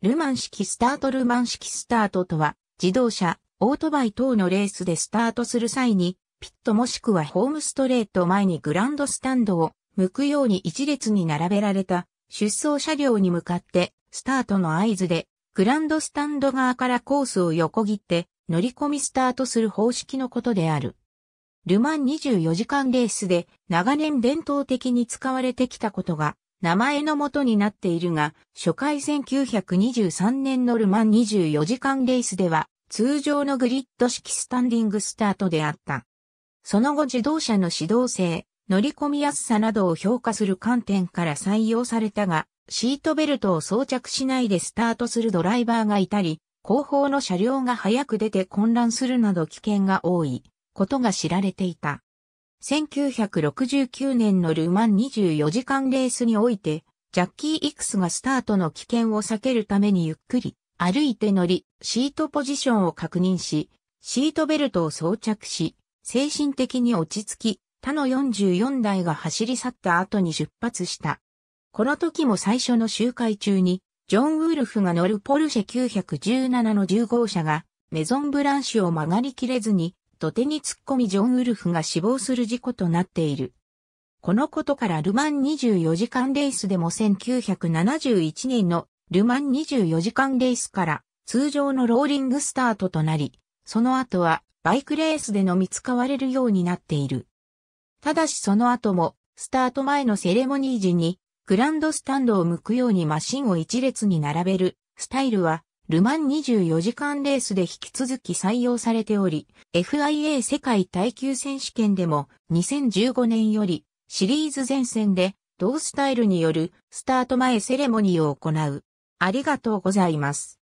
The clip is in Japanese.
ルマン式スタートルマン式スタートとは、自動車、オートバイ等のレースでスタートする際に、ピットもしくはホームストレート前にグランドスタンドを向くように一列に並べられた出走車両に向かってスタートの合図でグランドスタンド側からコースを横切って乗り込みスタートする方式のことである。ルマン24時間レースで長年伝統的に使われてきたことが名前の元になっているが、初回1923年のルマン24時間レースでは、通常のグリッド式スタンディングスタートであった。その後自動車の指導性、乗り込みやすさなどを評価する観点から採用されたが、シートベルトを装着しないでスタートするドライバーがいたり、後方の車両が早く出て混乱するなど危険が多いことが知られていた。1969年のルマン24時間レースにおいて、ジャッキー・イクスがスタートの危険を避けるためにゆっくり歩いて乗り、シートポジションを確認し、シートベルトを装着し、精神的に落ち着き、他の44台が走り去った後に出発した。この時も最初の周回中に、ジョン・ウルフが乗るポルシェ917の10号車が、メゾンブランシュを曲がりきれずに、土手に突っ込みジョン・ウルフが死亡する事故となっている。このことからルマン24時間レースでも1971年のルマン24時間レースから通常のローリングスタートとなり、その後はバイクレースでのみ使われるようになっている。ただしその後もスタート前のセレモニー時にグランドスタンドを向くようにマシンを一列に並べるスタイルはルマン24時間レースで引き続き採用されており、FIA 世界耐久選手権でも2015年よりシリーズ前線で同スタイルによるスタート前セレモニーを行う。ありがとうございます。